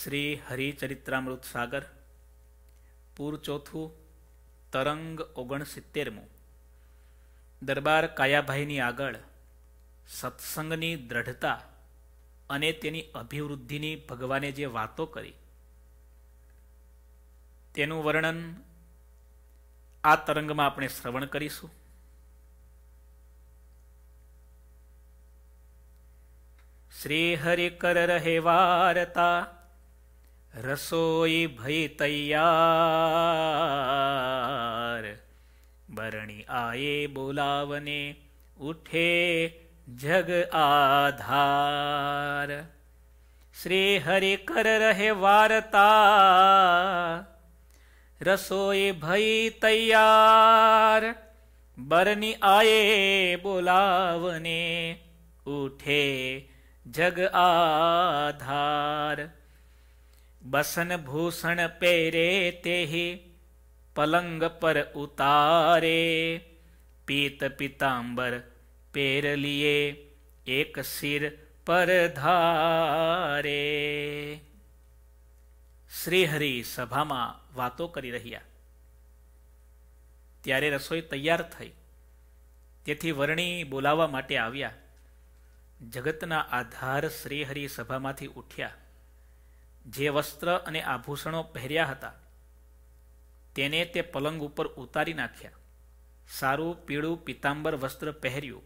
શ્રી હરિચરિત્રામૃત સાગર પૂર ચોથું તરંગ ઓગણસિત્તેરમું દરબાર કાયાભાઈની આગળ સત્સંગની દ્રઢતા અને તેની અભિવૃદ્ધિની ભગવાને જે વાતો કરી તેનું વર્ણન આ તરંગમાં આપણે શ્રવણ કરીશું શ્રી હરિ કર રહે વારતા રસોઈ ભઈ તૈયાર બરણી આયે બોલાવને ઉઠે જગ આધાર શ્રી હરિ કર રહે વાર્તા રસોઈ ભઈ તૈયાર બરની આયે બોલાવને ઉઠે જગ આધાર બસન ભૂષણ પહેરે તેહે પલંગ પર ઉતારે પીત પિતાંબર પેર લીએ એક શિર પર ધારે શ્રીહરિ સભામાં વાતો કરી રહ્યા ત્યારે રસોઈ તૈયાર થઈ તેથી વરણી બોલાવવા માટે આવ્યા જગતના આધાર શ્રીહરિ સભામાંથી ઉઠ્યા જે વસ્ત્ર અને આભૂષણો પહેર્યા હતા તેને તે પલંગ ઉપર ઉતારી નાખ્યા સારું પીળું પિતાંબર વસ્ત્ર પહેર્યું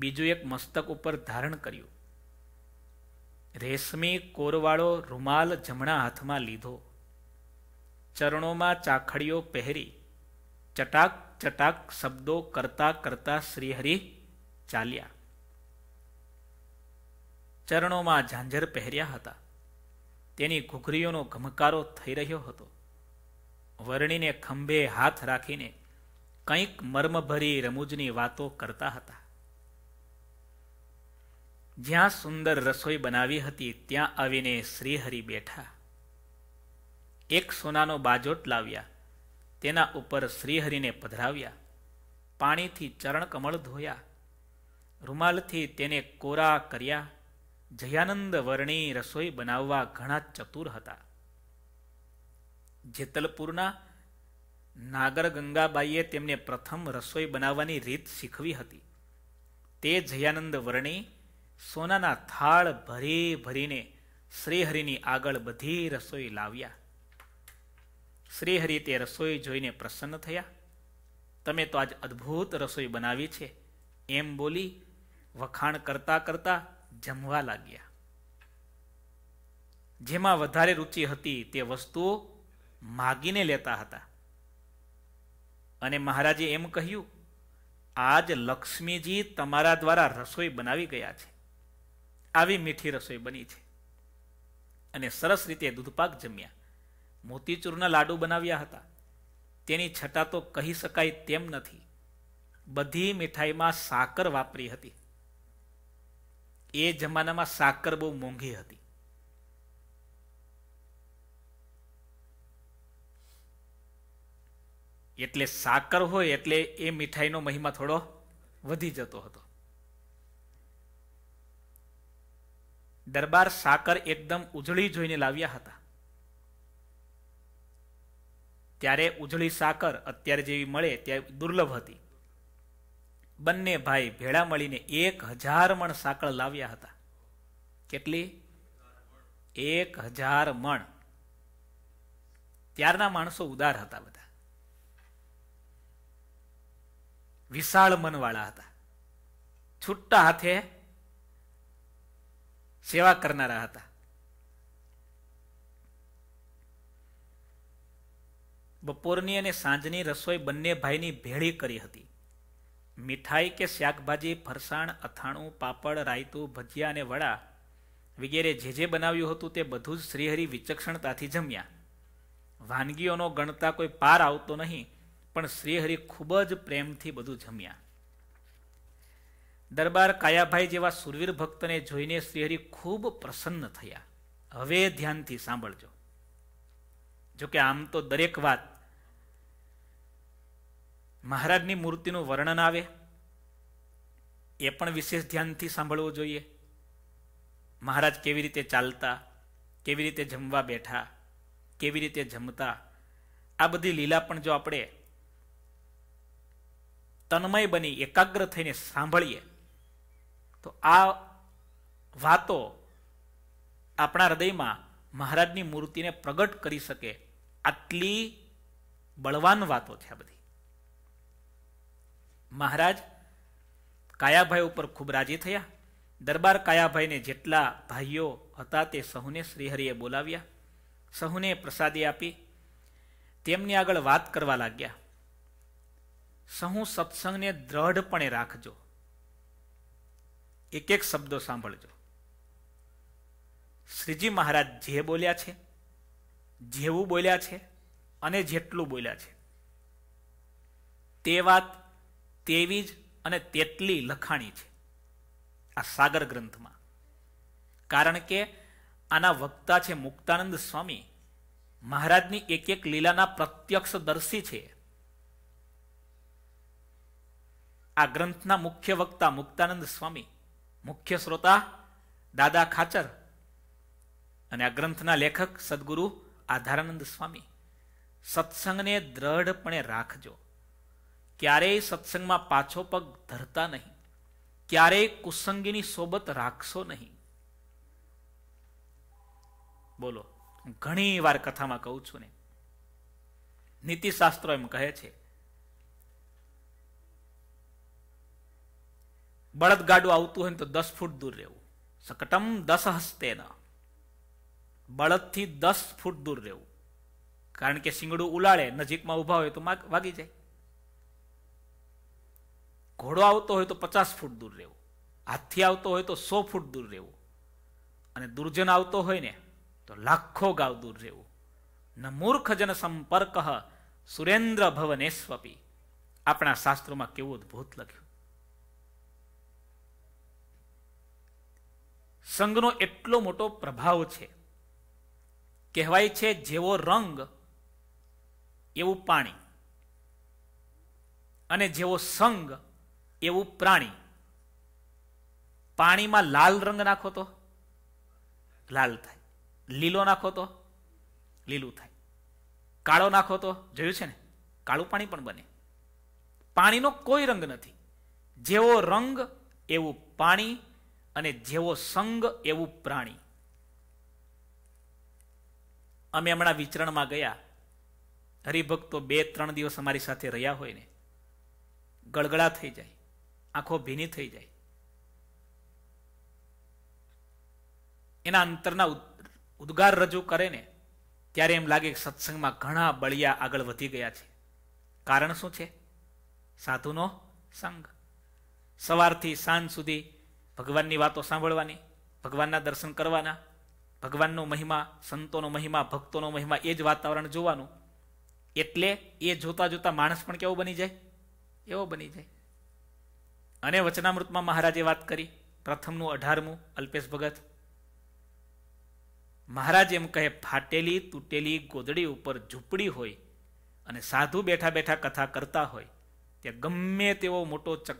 બીજું એક મસ્તક ઉપર ધારણ કર્યું રેશમી કોરવાળો રૂમાલ જમણા હાથમાં લીધો ચરણોમાં ચાખડીઓ પહેરી ચટાક ચટાક શબ્દો કરતા કરતા શ્રીહરિ ચાલ્યા ચરણોમાં ઝાંઝર પહેર્યા હતા તેની ઘૂઘરીઓનો ઘમકારો થઈ રહ્યો હતો વરણીને ખંભે હાથ રાખીને કંઈક મર્મભરી રમૂજની વાતો કરતા હતા જ્યાં સુંદર રસોઈ બનાવી હતી ત્યાં આવીને શ્રીહરિ બેઠા એક સોનાનો બાજોટ લાવ્યા તેના ઉપર શ્રીહરિને પધરાવ્યા પાણીથી ચરણ કમળ ધોયા રૂમાલથી તેને કોરા કર્યા જયાનંદ વર્ણી રસોઈ બનાવવા ઘણા ચતુર હતા જેતલપુરના નાગર ગંગાબાઈએ તેમને પ્રથમ રસોઈ બનાવવાની રીત શીખવી હતી તે જયાનંદ વર્ણી સોનાના થાળ ભરી ભરીને શ્રીહરિની આગળ બધી રસોઈ લાવ્યા શ્રીહરિ તે રસોઈ જોઈને પ્રસન્ન થયા તમે તો આજ અદ્ભુત રસોઈ બનાવી છે એમ બોલી વખાણ કરતા કરતા જમવા લાગ્યા જેમાં વધારે રુચિ હતી તે વસ્તુઓ માગીને લેતા હતા અને મહારાજે એમ કહ્યું આજ લક્ષ્મીજી તમારા દ્વારા રસોઈ બનાવી ગયા છે આવી મીઠી રસોઈ બની છે અને સરસ રીતે દૂધપાક જમ્યા મોતીચૂરના લાડુ બનાવ્યા હતા તેની છટા તો કહી શકાય તેમ નથી બધી મીઠાઈમાં સાકર વાપરી હતી એ જમાનામાં સાકર બહુ મોંઘી હતી એટલે સાકર હોય એટલે એ મીઠાઈનો મહિમા થોડો વધી જતો હતો દરબાર સાકર એકદમ ઉજળી જોઈને લાવ્યા હતા ત્યારે ઉજળી સાકર અત્યારે જેવી મળે ત્યાં દુર્લભ હતી બંને ભાઈ ભેળા મળીને એક હજાર મણ સાંકળ લાવ્યા હતા કેટલી એક હજાર મણ ત્યારના માણસો ઉદાર હતા બધા વિશાળ મનવાળા હતા છુટ્ટા હાથે સેવા કરનારા હતા બપોરની અને સાંજની રસોઈ બંને ભાઈની ભેળી કરી હતી મીઠાઈ કે શાકભાજી ફરસાણ અથાણું પાપડ રાયતું ભજીયા અને વડા વગેરે જે જે બનાવ્યું હતું તે બધું જ શ્રીહરિ વિચક્ષણતાથી જમ્યા વાનગીઓનો ગણતા કોઈ પાર આવતો નહીં પણ શ્રીહરિ ખૂબ જ પ્રેમથી બધું જમ્યા દરબાર કાયાભાઈ જેવા સુરવીર ભક્તને જોઈને શ્રીહરિ ખૂબ પ્રસન્ન થયા હવે ધ્યાનથી સાંભળજો જોકે આમ તો દરેક વાત મહારાજની મૂર્તિનું વર્ણન આવે એ પણ વિશેષ ધ્યાનથી સાંભળવું જોઈએ મહારાજ કેવી રીતે ચાલતા કેવી રીતે જમવા બેઠા કેવી રીતે જમતા આ બધી લીલા પણ જો આપણે તન્મય બની એકાગ્ર થઈને સાંભળીએ તો આ વાતો આપણા હૃદયમાં મહારાજની મૂર્તિને પ્રગટ કરી શકે આટલી બળવાન વાતો છે આ બધી મહારાજ કાયાભાઈ ઉપર ખૂબ રાજી થયા દરબાર કાયાભાઈને જેટલા ભાઈઓ હતા તે સહુને શ્રીહરિએ બોલાવ્યા સહુને પ્રસાદી આપી તેમની આગળ વાત કરવા લાગ્યા સહુ સત્સંગને દ્રઢપણે રાખજો એક એક શબ્દો સાંભળજો શ્રીજી મહારાજ જે બોલ્યા છે જેવું બોલ્યા છે અને જેટલું બોલ્યા છે તે વાત તેવી જ અને તેટલી લખાણી છે આ સાગર ગ્રંથમાં કારણ કે આના વક્તા છે મુક્તાનંદ સ્વામી મહારાજની એક એક લીલાના પ્રત્યક્ષ દર્શી છે આ ગ્રંથના મુખ્ય વક્તા મુક્તાનંદ સ્વામી મુખ્ય શ્રોતા દાદા ખાચર અને આ ગ્રંથના લેખક સદગુરુ આધારાનંદ સ્વામી સત્સંગને દ્રઢપણે રાખજો ક્યારેય સત્સંગમાં પાછો પગ ધરતા નહીં ક્યારેય કુસંગીની સોબત રાખશો નહીં બોલો ઘણી વાર કથામાં કહું છું ને નીતિશાસ્ત્રો એમ કહે છે બળદગાડું આવતું હોય ને તો દસ ફૂટ દૂર રહેવું સકટમ દસ હસ્તે બળદથી દસ ફૂટ દૂર રહેવું કારણ કે શિંગડું ઉલાળે નજીકમાં ઊભા હોય તો વાગી જાય ઘોડો આવતો હોય તો પચાસ ફૂટ દૂર રહેવું હાથી આવતો હોય તો સો ફૂટ દૂર રહેવું અને દુર્જન આવતો હોય ને તો લાખો ગાવ દૂર રહેવું ન મૂર્ખ જન સંપર્ક સુરેન્દ્ર ભવનેશ્વપી આપણા શાસ્ત્રોમાં કેવું અદભુત લખ્યું સંઘનો એટલો મોટો પ્રભાવ છે કહેવાય છે જેવો રંગ એવું પાણી અને જેવો સંઘ એવું પ્રાણી પાણીમાં લાલ રંગ નાખો તો લાલ થાય લીલો નાખો તો લીલું થાય કાળો નાખો તો જોયું છે ને કાળું પાણી પણ બને પાણીનો કોઈ રંગ નથી જેવો રંગ એવું પાણી અને જેવો સંગ એવું પ્રાણી અમે હમણાં વિચરણમાં ગયા હરિભક્તો બે ત્રણ દિવસ અમારી સાથે રહ્યા હોય ને ગળગળા થઈ જાય આંખો ભીની થઈ જાય એના અંતરના ઉદ્ગાર રજૂ કરે ને ત્યારે એમ લાગે કે સત્સંગમાં ઘણા બળિયા આગળ વધી ગયા છે કારણ શું છે સાધુનો સંગ સવારથી સાંજ સુધી ભગવાનની વાતો સાંભળવાની ભગવાનના દર્શન કરવાના ભગવાનનો મહિમા સંતોનો મહિમા ભક્તોનો મહિમા એ જ વાતાવરણ જોવાનું એટલે એ જોતા જોતા માણસ પણ કેવો બની જાય એવો બની જાય અને વચનામૃતમાં મહારાજે વાત કરી પ્રથમનું અઢારમું અલ્પેશ ભગત મહારાજ એમ કહે ફાટેલી તૂટેલી ગોદડી ઉપર ઝૂંપડી હોય અને સાધુ બેઠા બેઠા કથા કરતા હોય ત્યાં ગમે તેવો મોટો ચક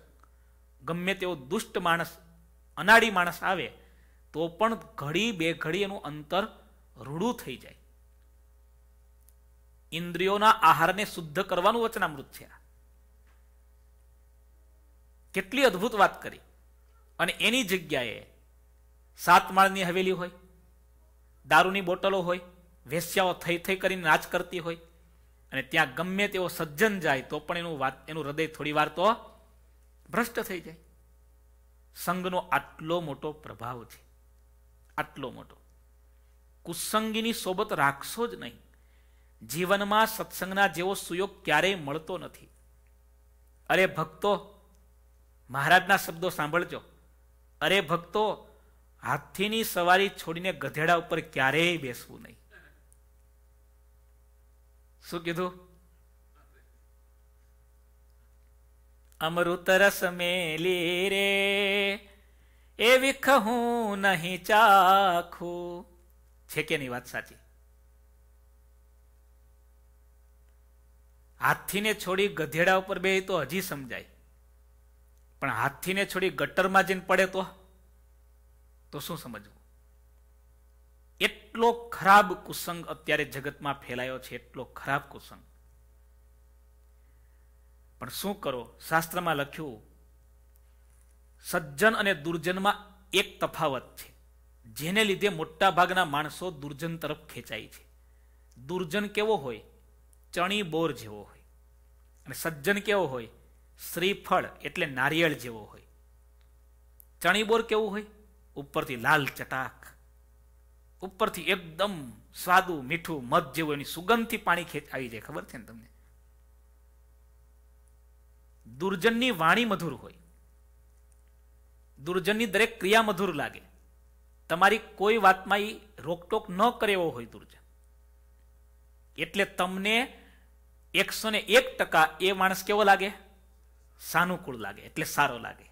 ગમે તેવો દુષ્ટ માણસ અનાડી માણસ આવે તો પણ ઘડી બે ઘડી એનું અંતર રૂડું થઈ જાય ઇન્દ્રિયોના આહારને શુદ્ધ કરવાનું વચનામૃત છે આ કેટલી અદ્ભુત વાત કરી અને એની જગ્યાએ સાત માળની હવેલી હોય દારૂની બોટલો હોય વેશ્યાઓ થઈ થઈ કરીને નાચ કરતી હોય અને ત્યાં ગમે તેવો સજ્જન જાય તો પણ એનું વાત એનું હૃદય થોડી વાર તો ભ્રષ્ટ થઈ જાય સંઘનો આટલો મોટો પ્રભાવ છે આટલો મોટો કુસંગીની સોબત રાખશો જ નહીં જીવનમાં સત્સંગના જેવો સુયોગ ક્યારેય મળતો નથી અરે ભક્તો મહારાજના શબ્દો સાંભળજો અરે ભક્તો હાથીની સવારી છોડીને ગધેડા ઉપર ક્યારેય બેસવું નહીં શું કીધું અમૃત રસ મેલી રે એ વિખ હું નહીં ચાખું છે કે નહીં વાત સાચી હાથીને છોડી ગધેડા ઉપર બે તો હજી સમજાય પણ હાથીને છોડી ગટરમાં જઈને પડે તો તો શું સમજવું એટલો ખરાબ કુસંગ અત્યારે જગતમાં ફેલાયો છે એટલો ખરાબ કુસંગ પણ શું કરો શાસ્ત્રમાં લખ્યું સજ્જન અને દુર્જનમાં એક તફાવત છે જેને લીધે મોટા ભાગના માણસો દુર્જન તરફ ખેંચાય છે દુર્જન કેવો હોય ચણી બોર જેવો હોય અને સજ્જન કેવો હોય શ્રીફળ એટલે નારિયેળ જેવો હોય ચણીબોર કેવું હોય ઉપરથી લાલ ચટાક ઉપરથી એકદમ સ્વાદુ મીઠું મધ જેવું એની સુગંધથી પાણી ખેંચ આવી જાય ખબર છે ને તમને દુર્જનની વાણી મધુર હોય દુર્જનની દરેક ક્રિયા મધુર લાગે તમારી કોઈ વાતમાં એ રોકટોક ન કરે એવો હોય દુર્જન એટલે તમને એકસો ને એક ટકા એ માણસ કેવો લાગે સાનુકૂળ લાગે એટલે સારો લાગે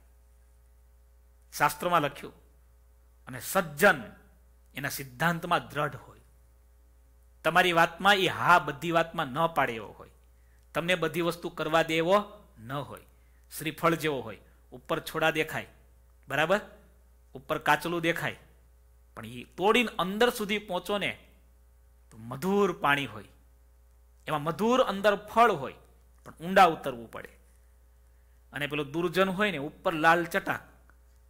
શાસ્ત્રમાં લખ્યું અને સજ્જન એના સિદ્ધાંતમાં દ્રઢ હોય તમારી વાતમાં એ હા બધી વાતમાં ન પાડે એવો હોય તમને બધી વસ્તુ કરવા દે એવો ન હોય શ્રીફળ જેવો હોય ઉપર છોડા દેખાય બરાબર ઉપર કાચલું દેખાય પણ એ તોડીને અંદર સુધી પહોંચો ને તો મધુર પાણી હોય એમાં મધુર અંદર ફળ હોય પણ ઊંડા ઉતરવું પડે અને પેલો દુર્જન હોય ને ઉપર લાલ ચટાક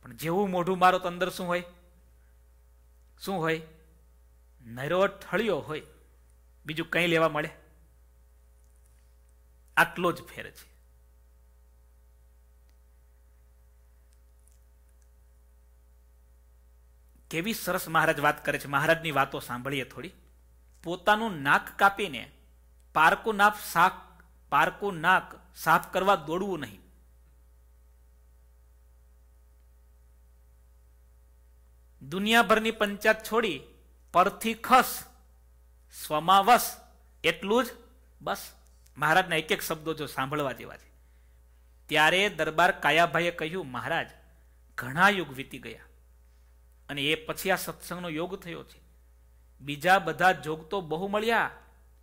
પણ જેવું મોઢું મારો તો અંદર શું હોય શું હોય નરો ઠળિયો હોય બીજું કંઈ લેવા મળે આટલો જ ફેર છે કેવી સરસ મહારાજ વાત કરે છે મહારાજની વાતો સાંભળીએ થોડી પોતાનું નાક કાપીને પારકું નાક સાફ પારકું નાક સાફ કરવા દોડવું નહીં દુનિયાભરની પંચાયત છોડી પરથી ખસ સ્વમાવસ એટલું જ બસ મહારાજના એક એક શબ્દો જો સાંભળવા જેવા છે ત્યારે દરબાર કાયાભાઈએ કહ્યું મહારાજ ઘણા યુગ વીતી ગયા અને એ પછી આ સત્સંગનો યોગ થયો છે બીજા બધા જોગ તો બહુ મળ્યા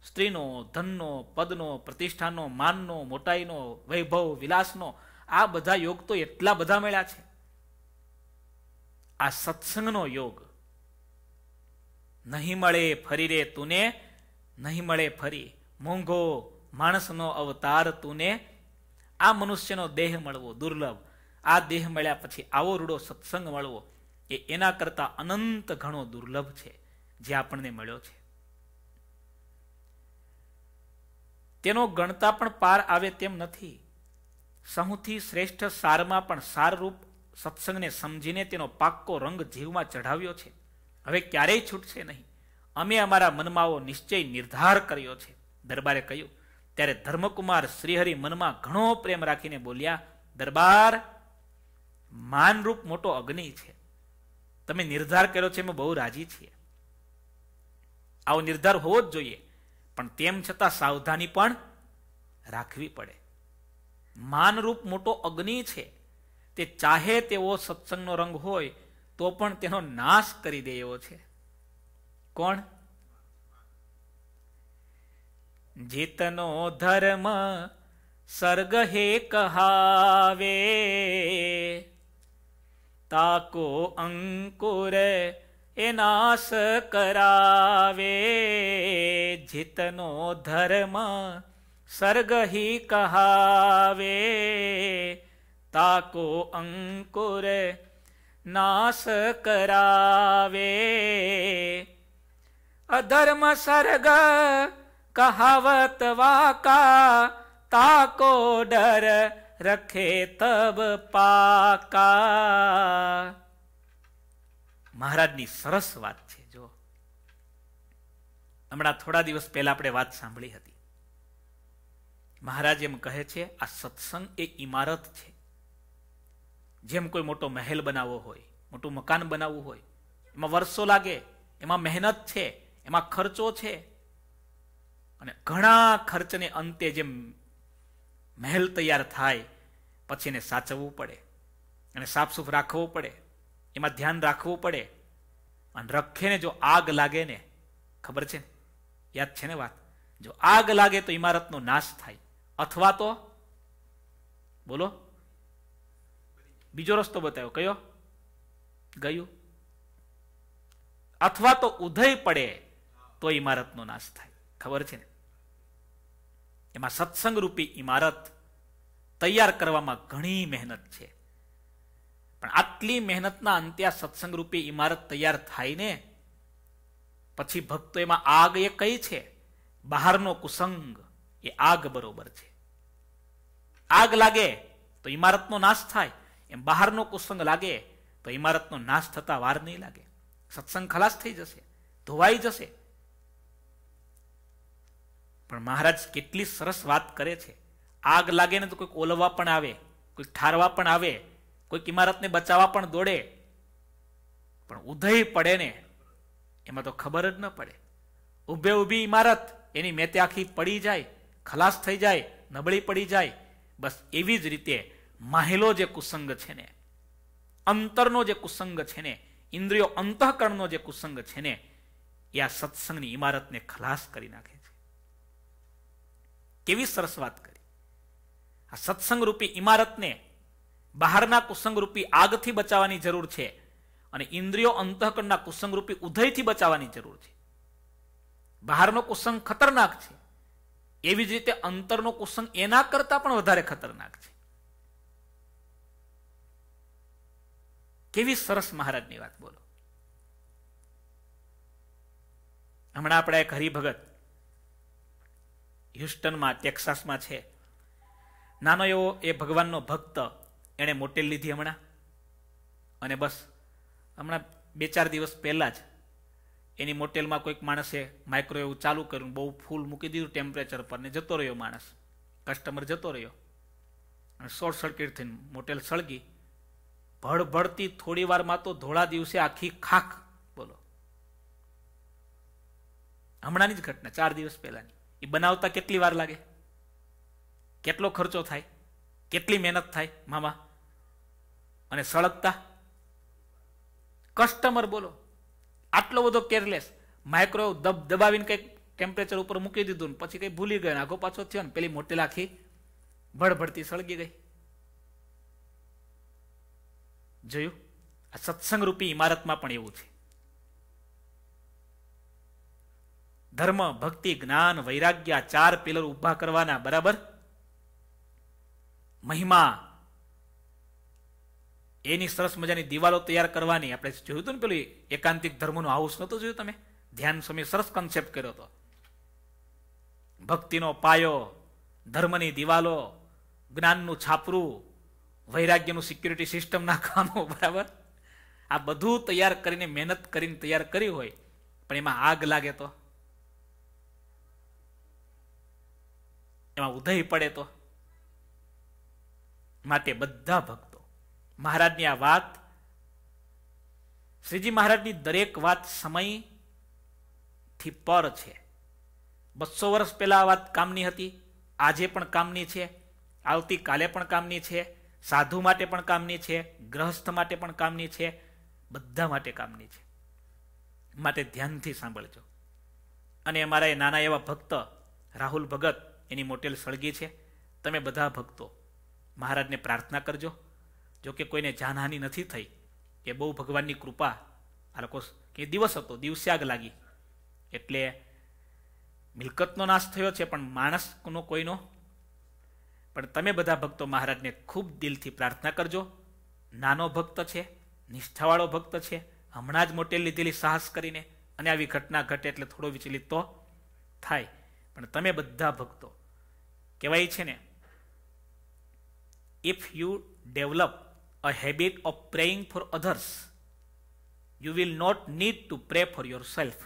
સ્ત્રીનો ધનનો પદનો પ્રતિષ્ઠાનો માનનો મોટાઈનો વૈભવ વિલાસનો આ બધા યોગ તો એટલા બધા મળ્યા છે આ સત્સંગનો યોગ નહીં મળે ફરી રે તુને નહીં મળે ફરી મોંઘો માણસનો અવતાર તુને આ મનુષ્યનો દેહ મળવો દુર્લભ આ દેહ મળ્યા પછી આવો રૂડો સત્સંગ મળવો એ એના કરતા અનંત ઘણો દુર્લભ છે જે આપણને મળ્યો છે તેનો ગણતા પણ પાર આવે તેમ નથી સહુથી શ્રેષ્ઠ સારમાં પણ સારરૂપ સત્સંગને સમજીને તેનો પાક્કો રંગ જીવમાં ચઢાવ્યો છે હવે ક્યારેય છૂટશે નહીં અમે અમારા મનમાં આવો નિશ્ચય નિર્ધાર કર્યો છે દરબારે કહ્યું ત્યારે ધર્મકુમાર શ્રીહરિ મનમાં ઘણો પ્રેમ રાખીને બોલ્યા દરબાર માનરૂપ મોટો અગ્નિ છે તમે નિર્ધાર કર્યો છે અમે બહુ રાજી છીએ આવો નિર્ધાર હોવો જ જોઈએ પણ તેમ છતાં સાવધાની પણ રાખવી પડે માનરૂપ મોટો અગ્નિ છે તે ચાહે તેવો સત્સંગનો રંગ હોય તો પણ તેનો નાશ કરી દે એવો છે કોણ જીતનો ધર્મ સર્ગ હે કહાવે તાકો અંકુર એ નાશ કરાવે જીતનો ધર્મ સર્ગ હી કહાવે તાકો અંકુર નાશ કરાવે અધર્મ સર્ગ કહાવત વાકા તાકો ડર રખે તબ પાકા મહારાજની સરસ વાત છે જો હમણાં થોડા દિવસ પહેલા આપણે વાત સાંભળી હતી મહારાજ એમ કહે છે આ સત્સંગ એ ઇમારત છે જેમ કોઈ મોટો મહેલ બનાવવો હોય મોટું મકાન બનાવવું હોય એમાં વર્ષો લાગે એમાં મહેનત છે એમાં ખર્ચો છે અને ઘણા ખર્ચને અંતે જેમ મહેલ તૈયાર થાય પછી એને સાચવવું પડે એને સાફસૂફ રાખવું પડે એમાં ધ્યાન રાખવું પડે અને રખેને જો આગ લાગે ને ખબર છે ને યાદ છે ને વાત જો આગ લાગે તો ઇમારતનો નાશ થાય અથવા તો બોલો બીજો રસ્તો બતાવ્યો કયો ગયું અથવા તો ઉદય પડે તો ઇમારતનો નાશ થાય ખબર છે ને એમાં સત્સંગ રૂપી ઇમારત તૈયાર કરવામાં ઘણી મહેનત છે પણ આટલી મહેનતના અંતે આ સત્સંગ રૂપી ઇમારત તૈયાર થાય ને પછી ભક્તો એમાં આગ એ કઈ છે બહારનો કુસંગ એ આગ બરોબર છે આગ લાગે તો ઇમારતનો નાશ થાય એમ બહારનો કુસંગ લાગે તો ઇમારતનો નાશ થતા વાર નહીં લાગે સત્સંગ ખલાસ થઈ જશે ધોવાઈ જશે પણ મહારાજ કેટલી સરસ વાત કરે છે આગ લાગે ને તો કોઈક ઓલવવા પણ આવે કોઈક ઠારવા પણ આવે કોઈક ઇમારતને બચાવવા પણ દોડે પણ ઉદય પડે ને એમાં તો ખબર જ ન પડે ઉભે ઉભી ઇમારત એની મેતે આખી પડી જાય ખલાસ થઈ જાય નબળી પડી જાય બસ એવી જ રીતે માહેલો જે કુસંગ છે ને અંતરનો જે કુસંગ છે ને ઇન્દ્રિયો અંતઃકરણનો જે કુસંગ છે ને એ આ સત્સંગની ઇમારતને ખલાસ કરી નાખે છે કેવી સરસ વાત કરી આ સત્સંગ રૂપી ઇમારતને બહારના કુસંગરૂપી આગથી બચાવવાની જરૂર છે અને ઇન્દ્રિયો અંતઃકરણના કુસંગરૂપી ઉદયથી બચાવવાની જરૂર છે બહારનો કુસંગ ખતરનાક છે એવી જ રીતે અંતરનો કુસંગ એના કરતાં પણ વધારે ખતરનાક છે કેવી સરસ મહારાજની વાત બોલો હમણાં આપણા એક હરિભગત હ્યુસ્ટનમાં ટેક્સાસમાં છે નાનો એવો એ ભગવાનનો ભક્ત એણે મોટેલ લીધી હમણાં અને બસ હમણાં બે ચાર દિવસ પહેલાં જ એની મોટેલમાં કોઈક માણસે માઇક્રોવેવ ચાલુ કર્યું બહુ ફૂલ મૂકી દીધું ટેમ્પરેચર પર ને જતો રહ્યો માણસ કસ્ટમર જતો રહ્યો અને શોર્ટ સર્કિટ થઈને મોટેલ સળગી ભળભળતી થોડી વારમાં તો ધોળા દિવસે આખી ખાખ બોલો હમણાંની જ ઘટના ચાર દિવસ પહેલાની એ બનાવતા કેટલી વાર લાગે કેટલો ખર્ચો થાય કેટલી મહેનત થાય મામા અને સળગતા કસ્ટમર બોલો આટલો બધો કેરલેસ માઇક્રો દબ દબાવીને કંઈક ટેમ્પરેચર ઉપર મૂકી દીધું પછી કંઈ ભૂલી ગયા આગો પાછો થયો ને પેલી મોટેલ આખી ભડભડતી સળગી ગઈ જોયું આ સત્સંગ રૂપી ઇમારતમાં પણ એવું છે ધર્મ ભક્તિ જ્ઞાન વૈરાગ્ય ચાર પિલર ઉભા કરવાના બરાબર મહિમા એની સરસ મજાની દિવાલો તૈયાર કરવાની આપણે જોયું હતું ને પેલું એકાંતિક ધર્મનું હાઉસ નહોતું જોયું તમે ધ્યાન સમય સરસ કન્સેપ્ટ કર્યો હતો ભક્તિનો પાયો ધર્મની દિવાલો જ્ઞાનનું છાપરું વૈરાગ્યનું સિક્યુરિટી સિસ્ટમ નાખવાનું બરાબર આ બધું તૈયાર કરીને મહેનત કરીને તૈયાર કરી હોય પણ એમાં આગ લાગે તો એમાં ઉદય પડે તો માટે બધા ભક્તો મહારાજની આ વાત શ્રીજી મહારાજની દરેક વાત સમય થી પર છે બસો વર્ષ પહેલા આ વાત કામની હતી આજે પણ કામની છે આવતીકાલે પણ કામની છે સાધુ માટે પણ કામની છે ગ્રહસ્થ માટે પણ કામની છે બધા માટે કામની છે માટે ધ્યાનથી સાંભળજો અને અમારા એ નાના એવા ભક્ત રાહુલ ભગત એની મોટેલ સળગી છે તમે બધા ભક્તો મહારાજને પ્રાર્થના કરજો જો કે કોઈને જાનહાની નથી થઈ કે બહુ ભગવાનની કૃપા આ લોકો કે દિવસ હતો દિવસે આગ લાગી એટલે મિલકતનો નાશ થયો છે પણ માણસનો કોઈનો પણ તમે બધા ભક્તો મહારાજને ખૂબ દિલથી પ્રાર્થના કરજો નાનો ભક્ત છે નિષ્ઠાવાળો ભક્ત છે હમણાં જ મોટે લીધેલી સાહસ કરીને અને આવી ઘટના ઘટે એટલે થોડો વિચલિત તો થાય પણ તમે બધા ભક્તો કહેવાય છે ને if you develop a habit of praying for others you will not need to pray for yourself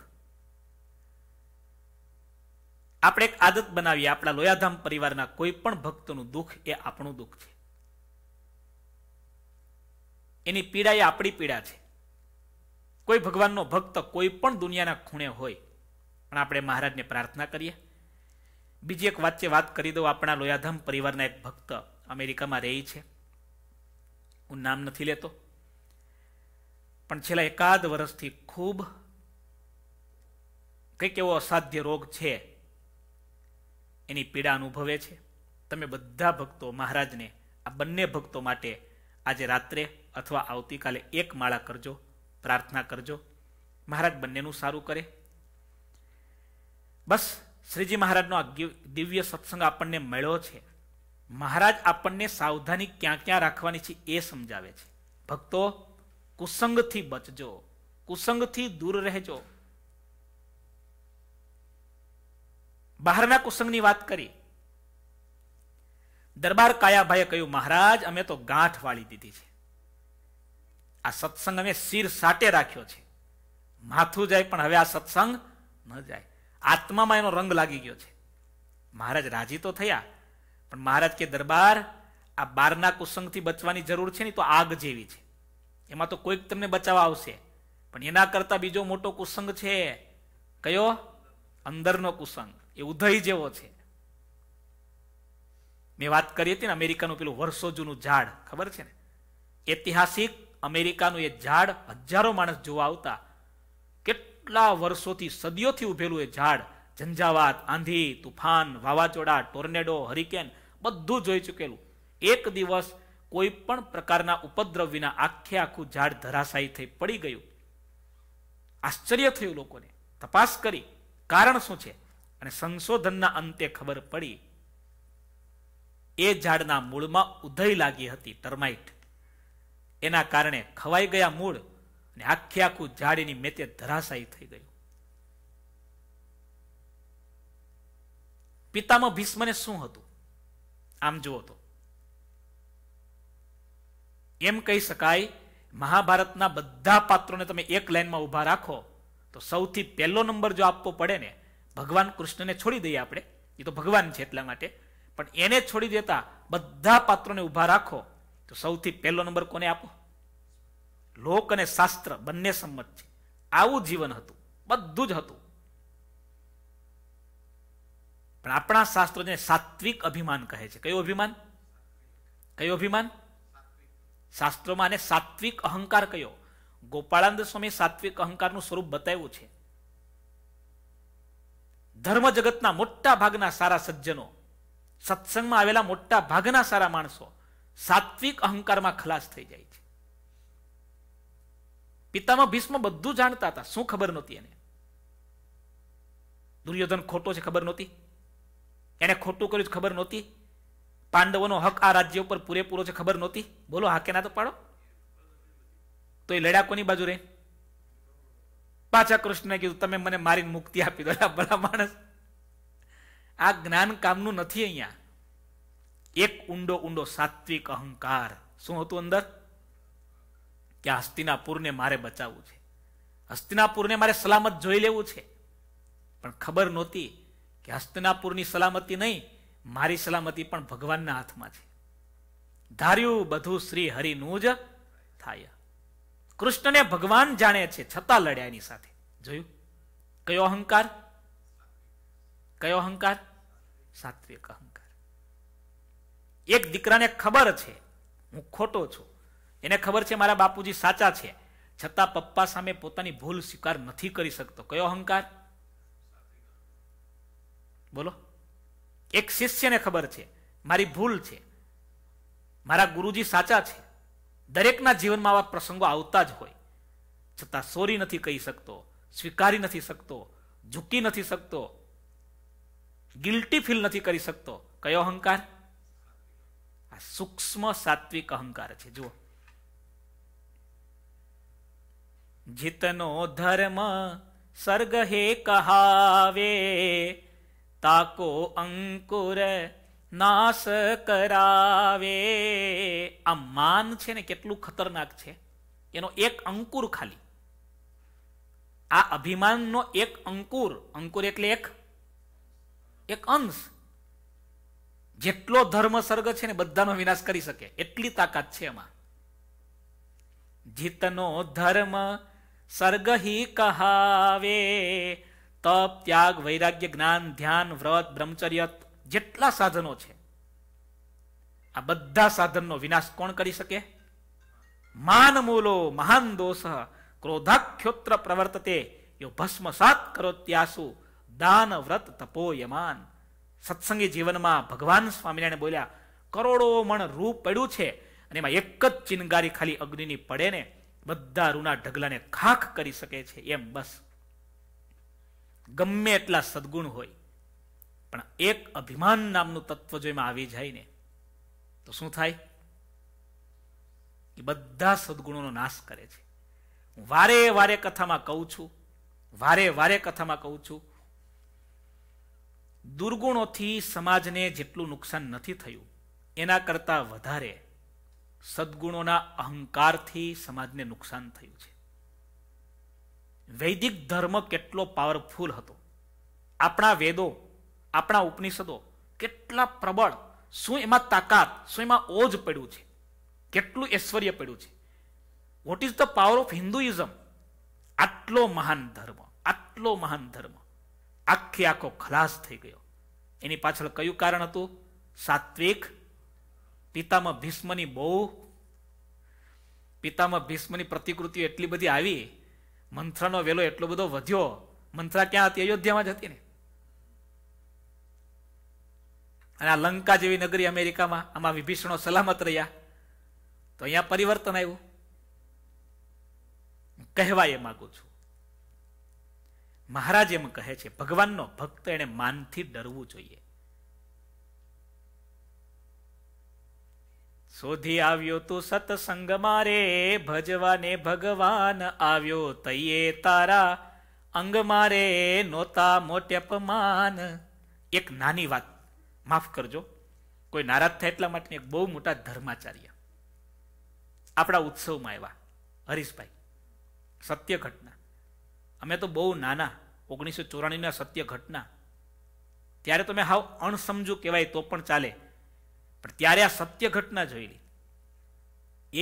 આપણે એક આદત બનાવીએ આપણા લોયાધામ પરિવારના કોઈ પણ ભક્તનું દુઃખ એ આપણું દુઃખ છે એની પીડા એ આપણી પીડા છે કોઈ ભગવાનનો ભક્ત કોઈ પણ દુનિયાના ખૂણે હોય પણ આપણે મહારાજને પ્રાર્થના કરીએ બીજી એક વાતચે વાત કરી દઉં આપણા લોયાધામ પરિવારના એક ભક્ત અમેરિકામાં રહી છે હું નામ નથી લેતો પણ છેલ્લા એકાદ વર્ષથી ખૂબ કંઈક એવો અસાધ્ય રોગ છે એની પીડા અનુભવે છે તમે બધા ભક્તો મહારાજને આ બંને ભક્તો માટે આજે રાત્રે અથવા આવતીકાલે એક માળા કરજો પ્રાર્થના કરજો મહારાજ બંનેનું સારું કરે બસ શ્રીજી મહારાજનો આ દિવ્ય સત્સંગ આપણને મળ્યો છે મહારાજ આપણને સાવધાની ક્યાં ક્યાં રાખવાની છે એ સમજાવે છે ભક્તો કુસંગથી બચજો કુસંગથી દૂર રહેજો બહારના કુસંગની વાત કરી દરબાર કાયાભાઈએ કહ્યું મહારાજ અમે તો ગાંઠ વાળી દીધી છે આ સત્સંગ અમે શિર સાટે રાખ્યો છે માથું જાય પણ હવે આ સત્સંગ ન જાય આત્મામાં એનો રંગ લાગી ગયો છે મહારાજ રાજી તો થયા પણ મહારાજ કે દરબાર આ બારના કુસંગથી બચવાની જરૂર છે ને તો આગ જેવી છે એમાં તો કોઈક તમને બચાવવા આવશે પણ એના કરતાં બીજો મોટો કુસંગ છે કયો અંદરનો કુસંગ એ ઉધય જેવો છે મેં વાત કરી હતી ને અમેરિકાનું પેલું વર્ષો જૂનું ઝાડ ખબર છે ને ઐતિહાસિક અમેરિકાનું એ ઝાડ હજારો માણસ જોવા આવતા કેટલા વર્ષોથી સદીઓથી ઉભેલું એ ઝાડ ઝંઝાવાત આંધી તુફાન વાવાઝોડા ટોર્નેડો હરિકેન બધું જોઈ ચૂકેલું એક દિવસ કોઈ પણ પ્રકારના ઉપદ્રવ વિના આખે આખું ઝાડ ધરાશાયી થઈ પડી ગયું આશ્ચર્ય થયું લોકોને તપાસ કરી કારણ શું છે અને સંશોધનના અંતે ખબર પડી એ ઝાડના મૂળમાં ઉધઈ લાગી હતી ટર્માઇટ એના કારણે ખવાઈ ગયા મૂળ અને આખે આખું ઝાડ એની મેતે ધરાશાયી થઈ ગયું પિતામાં ભીષ્મને શું હતું આમ જુઓ તો એમ કહી શકાય મહાભારતના બધા પાત્રોને તમે એક લાઈનમાં ઉભા રાખો તો સૌથી પહેલો નંબર જો આપવો પડે ને ભગવાન કૃષ્ણને છોડી દઈએ આપણે એ તો ભગવાન છે એટલા માટે પણ એને છોડી દેતા બધા પાત્રોને ઊભા રાખો તો સૌથી પહેલો નંબર કોને આપો લોક અને શાસ્ત્ર બંને સંમત છે આવું જીવન હતું બધું જ હતું પણ આપણા શાસ્ત્રોને સાત્વિક અભિમાન કહે છે કયું અભિમાન કયું અભિમાન શાસ્ત્રોમાં આને સાત્વિક અહંકાર કયો ગોપાળાનંદ સ્વામી સાત્વિક અહંકારનું સ્વરૂપ બતાવ્યું છે ધર્મ જગતના મોટા ભાગના સારા સજ્જનો સત્સંગમાં આવેલા મોટા ભાગના સારા માણસો સાત્વિક અહંકારમાં ખલાસ થઈ જાય છે પિતામાં ભીષ્મ બધું જાણતા હતા શું ખબર નહોતી એને દુર્યોધન ખોટો છે ખબર નહોતી એને ખોટું કર્યું ખબર નહોતી પાંડવોનો હક આ રાજ્ય ઉપર પૂરેપૂરો છે ખબર નહોતી બોલો હા કે ના તો પાડો તો એ લડ્યા કોની બાજુ રહી પાછા કૃષ્ણને કીધું તમે મને મારીને મુક્તિ આપી દો આ ભલા માણસ આ જ્ઞાન કામનું નથી અહીંયા એક ઊંડો ઊંડો સાત્વિક અહંકાર શું હતું અંદર કે હસ્તિનાપુરને મારે બચાવવું છે હસ્તિનાપુરને મારે સલામત જોઈ લેવું છે પણ ખબર નહોતી કે હસ્તિનાપુરની સલામતી નહીં મારી સલામતી પણ ભગવાનના હાથમાં છે ધાર્યું બધું શ્રી હરિનું જ થાય કૃષ્ણને ભગવાન જાણે છે છતાં લડ્યા એની સાથે જોયું કયો અહંકાર કયો અહંકાર સાત્વિક અહંકાર એક દીકરાને ખબર છે હું ખોટો છું એને ખબર છે મારા બાપુજી સાચા છે છતાં પપ્પા સામે પોતાની ભૂલ સ્વીકાર નથી કરી શકતો કયો અહંકાર બોલો એક શિષ્યને ખબર છે મારી ભૂલ છે મારા ગુરુજી સાચા છે દરેકના જીવનમાં આવા પ્રસંગો આવતા જ હોય છતાં સોરી નથી કહી શકતો સ્વીકારી નથી શકતો ઝૂકી નથી શકતો ગિલ્ટી ફીલ નથી કરી શકતો કયો અહંકાર આ સૂક્ષ્મ સાત્વિક અહંકાર છે જુઓ જીતનો ધર્મ સર્ગ હે કહાવે તાકો અંકુર નાશ કરાવે આ માન છે ને કેટલું ખતરનાક છે એનો એક અંકુર ખાલી આ અભિમાનનો એક અંકુર અંકુર એટલે એક એક અંશ જેટલો ધર્મ સર્ગ છે ને બધાનો વિનાશ કરી શકે એટલી તાકાત છે એમાં જીતનો ધર્મ સર્ગ હી કહાવે તપ ત્યાગ વૈરાગ્ય જ્ઞાન ધ્યાન વ્રત બ્રહ્મચર્ય જેટલા સાધનો છે આ બધા સાધનનો વિનાશ કોણ કરી શકે માન મૂલો મહાન દોષ ક્રોધાખ્યોત્ર પ્રવર્તતે યો ભસ્મ સાત કરો ત્યાસુ દાન વ્રત તપો યમાન સત્સંગી જીવનમાં ભગવાન સ્વામિનારાયણ બોલ્યા કરોડો મણ રૂ પડ્યું છે અને એમાં એક જ ચિનગારી ખાલી અગ્નિની પડે ને બધા રૂના ઢગલાને ખાખ કરી શકે છે એમ બસ ગમે એટલા સદગુણ હોય પણ એક અભિમાન નામનું તત્વ જો એમાં આવી જાય ને તો શું થાય એ બધા સદગુણોનો નાશ કરે છે હું વારે વારે કથામાં કહું છું વારે વારે કથામાં કહું છું દુર્ગુણોથી સમાજને જેટલું નુકસાન નથી થયું એના કરતા વધારે સદગુણોના અહંકારથી સમાજને નુકસાન થયું છે વૈદિક ધર્મ કેટલો પાવરફુલ હતો આપણા વેદો આપણા ઉપનિષદો કેટલા પ્રબળ શું એમાં તાકાત શું એમાં ઓજ પડ્યું છે કેટલું ઐશ્વર્ય પડ્યું છે what is the power of Hinduism આટલો મહાન ધર્મ આટલો મહાન ધર્મ આખે આખો ખલાસ થઈ ગયો એની પાછળ કયું કારણ હતું સાત્વિક પિતામાં ભીષ્મની બહુ પિતામાં ભીષ્મની પ્રતિકૃતિઓ એટલી બધી આવી મંથરાનો વેલો એટલો બધો વધ્યો મંથરા ક્યાં હતી અયોધ્યામાં જ હતી ને અને આ લંકા જેવી નગરી અમેરિકામાં આમાં વિભીષણો સલામત રહ્યા તો અહીંયા પરિવર્તન આવ્યું કહેવા એ માગુ છું મહારાજ એમ કહે છે ભગવાનનો ભક્ત એને માનથી ડરવું જોઈએ શોધી આવ્યો તું સત્સંગ મારે ભજવાને ભગવાન આવ્યો તૈયે તારા અંગ મારે નોતા મોટે અપમાન એક નાની વાત માફ કરજો કોઈ નારાજ થાય એટલા માટેની એક બહુ મોટા ધર્માચાર્ય આપણા ઉત્સવમાં આવ્યા હરીશભાઈ સત્ય ઘટના અમે તો બહુ નાના ઓગણીસો ચોરાણીના સત્ય ઘટના ત્યારે તમે હાવ અણસમજુ કહેવાય તો પણ ચાલે પણ ત્યારે આ સત્ય ઘટના જોયેલી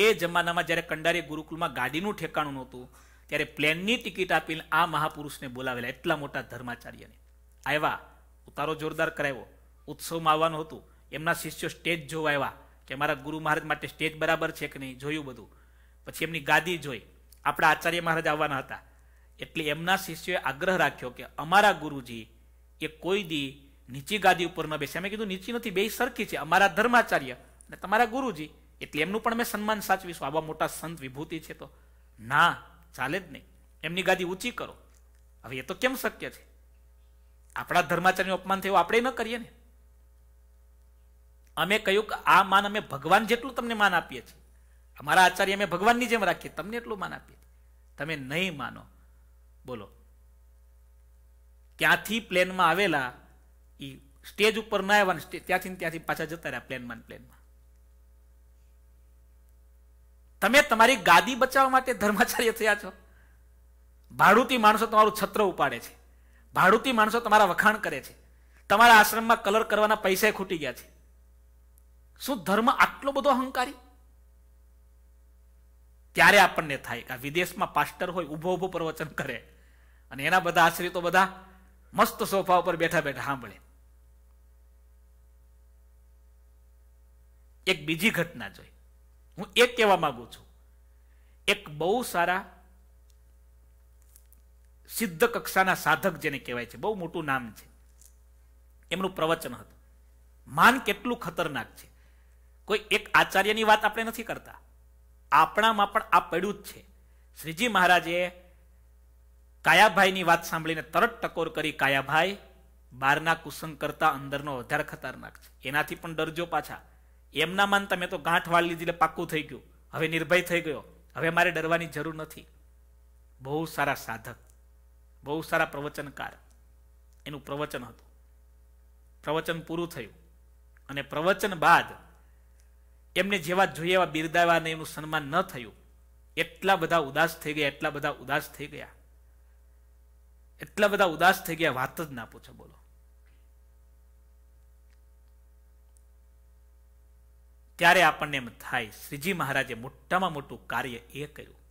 એ જમાનામાં જ્યારે કંડારી ગુરુકુલમાં ગાડીનું ઠેકાણું નહોતું ત્યારે પ્લેનની ટિકિટ આપીને આ મહાપુરુષને બોલાવેલા એટલા મોટા ધર્માચાર્યને આવ્યા ઉતારો જોરદાર કરાવ્યો ઉત્સવમાં આવવાનું હતું એમના શિષ્યો સ્ટેજ જોવા આવ્યા કે મારા ગુરુ મહારાજ માટે સ્ટેજ બરાબર છે કે નહીં જોયું બધું પછી એમની ગાદી જોઈ આપણા આચાર્ય મહારાજ આવવાના હતા એટલે એમના શિષ્યોએ આગ્રહ રાખ્યો કે અમારા ગુરુજી એ કોઈ દી નીચી ગાદી ઉપર ન બેસે મેં કીધું નીચી નથી બે સરખી છે અમારા ધર્માચાર્ય અને તમારા ગુરુજી એટલે એમનું પણ મેં સન્માન સાચવીશું આવા મોટા સંત વિભૂતિ છે તો ના ચાલે જ નહીં એમની ગાદી ઊંચી કરો હવે એ તો કેમ શક્ય છે આપણા ધર્માચાર્યનું અપમાન થયું આપણે ન કરીએ ને અમે કહ્યું કે આ માન અમે ભગવાન જેટલું તમને માન આપીએ છીએ અમારા આચાર્ય અમે ભગવાનની જેમ રાખીએ તમને એટલું માન આપીએ તમે નહીં માનો બોલો ક્યાંથી પ્લેનમાં આવેલા એ સ્ટેજ ઉપર ના આવ્યા ત્યાંથી ત્યાંથી પાછા જતા રહ્યા પ્લેનમાં પ્લેનમાં તમે તમારી ગાદી બચાવવા માટે ધર્માચાર્ય થયા છો ભાડુતી માણસો તમારું છત્ર ઉપાડે છે ભાડુતી માણસો તમારા વખાણ કરે છે તમારા આશ્રમમાં કલર કરવાના પૈસા ખૂટી ગયા છે શું ધર્મ આટલો બધો અહંકારી ત્યારે આપણને થાય કે વિદેશમાં પાસ્ટર હોય ઊભો ઊભો પ્રવચન કરે અને એના બધા આશ્રિતો બધા મસ્ત સોફા ઉપર બેઠા બેઠા સાંભળે એક બીજી ઘટના જોઈ હું એ કહેવા માંગુ છું એક બહુ સારા સિદ્ધ કક્ષાના સાધક જેને કહેવાય છે બહુ મોટું નામ છે એમનું પ્રવચન હતું માન કેટલું ખતરનાક છે કોઈ એક આચાર્યની વાત આપણે નથી કરતા આપણામાં પણ આ પડ્યું જ છે શ્રીજી મહારાજે કાયાભાઈની વાત સાંભળીને તરત ટકોર કરી કાયાભાઈ બહારના કુસંગ કરતા અંદરનો વધારે ખતરનાક છે એનાથી પણ ડરજો પાછા એમના માન તમે તો ગાંઠ વાળી લીધી એટલે પાક્કું થઈ ગયું હવે નિર્ભય થઈ ગયો હવે મારે ડરવાની જરૂર નથી બહુ સારા સાધક બહુ સારા પ્રવચનકાર એનું પ્રવચન હતું પ્રવચન પૂરું થયું અને પ્રવચન બાદ એમને જેવા જોઈએ એવા બિરદાવ્યા અને સન્માન ન થયું એટલા બધા ઉદાસ થઈ ગયા એટલા બધા ઉદાસ થઈ ગયા એટલા બધા ઉદાસ થઈ ગયા વાત જ ના પૂછો બોલો ત્યારે આપણને એમ થાય શ્રીજી મહારાજે મોટામાં મોટું કાર્ય એ કર્યું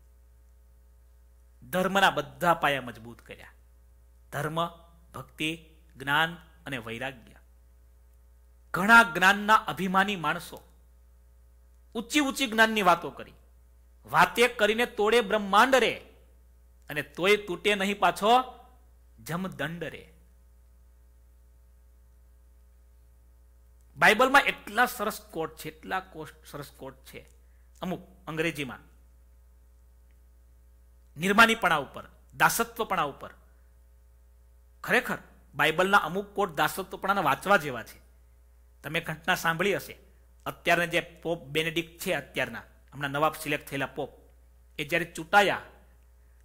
ધર્મના બધા પાયા મજબૂત કર્યા ધર્મ ભક્તિ જ્ઞાન અને વૈરાગ્ય ઘણા જ્ઞાનના અભિમાની માણસો ઊંચી ઊંચી જ્ઞાનની વાતો કરી વાતે કરીને તોડે બ્રહ્માંડ રે અને તોય તૂટે નહીં પાછો જમદંડ રે બાઇબલમાં એટલા સરસ કોટ છે એટલા સરસ કોટ છે અમુક અંગ્રેજીમાં નિર્માનીપણા ઉપર દાસત્વપણા ઉપર ખરેખર બાઇબલના અમુક કોટ દાસત્વપણાને વાંચવા જેવા છે તમે ઘટના સાંભળી હશે અત્યારના જે પોપ બેનેડિક્ટ છે અત્યારના હમણાં નવાબ સિલેક્ટ થયેલા પોપ એ જ્યારે ચૂંટાયા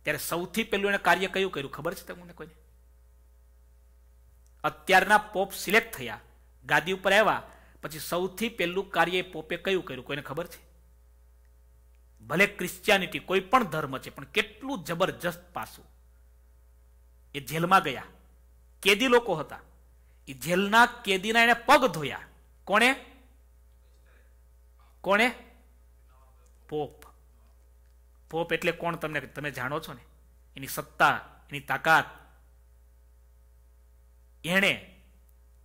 ત્યારે સૌથી પહેલું એને કાર્ય કયું કર્યું ખબર છે તમને કોઈને અત્યારના પોપ સિલેક્ટ થયા ગાદી ઉપર આવ્યા પછી સૌથી પહેલું કાર્ય પોપે કયું કર્યું કોઈને ખબર છે ભલે ક્રિશ્ચિયાનિટી કોઈ પણ ધર્મ છે પણ કેટલું જબરજસ્ત પાસું એ જેલમાં ગયા કેદી લોકો હતા એ જેલના કેદીના એને પગ ધોયા કોણે કોણે પોપ પોપ એટલે કોણ તમને તમે જાણો છો ને એની સત્તા એની તાકાત એણે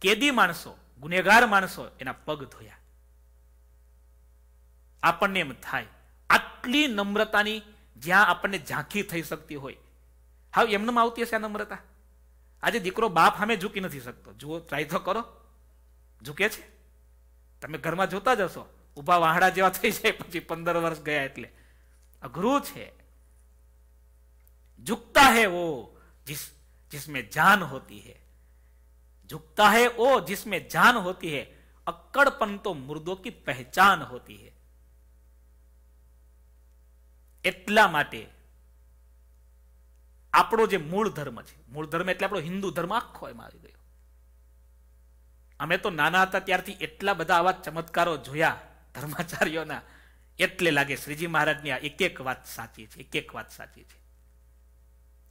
કેદી માણસો ગુનેગાર માણસો એના પગ ધોયા આપણને એમ થાય આટલી નમ્રતાની જ્યાં આપણને ઝાંખી થઈ શકતી હોય હવે એમનામાં આવતી હશે આ નમ્રતા આજે દીકરો બાપ સામે ઝૂકી નથી શકતો જુઓ ટ્રાય તો કરો ઝૂકે છે તમે ઘરમાં જોતા જ હશો ઊભા વાહડા જેવા થઈ જાય પછી પંદર વર્ષ ગયા એટલે અઘરું છે झुकता है वो जिस जिसमें जान होती है झुकता है वो जिसमें जान होती है अक्कड़पन तो मुर्दों की पहचान होती है એટલા માટે આપણો જે મૂળ ધર્મ છે મૂળ ધર્મ એટલે આપણો હિન્દુ ધર્મ આખો એમાં આવી ગયો અમે તો નાના હતા ત્યારથી એટલા બધા આવા ચમત્કારો જોયા ધર્માચાર્યોના એટલે લાગે શ્રીજી મહારાજની આ એક એક વાત સાચી છે એક એક વાત સાચી છે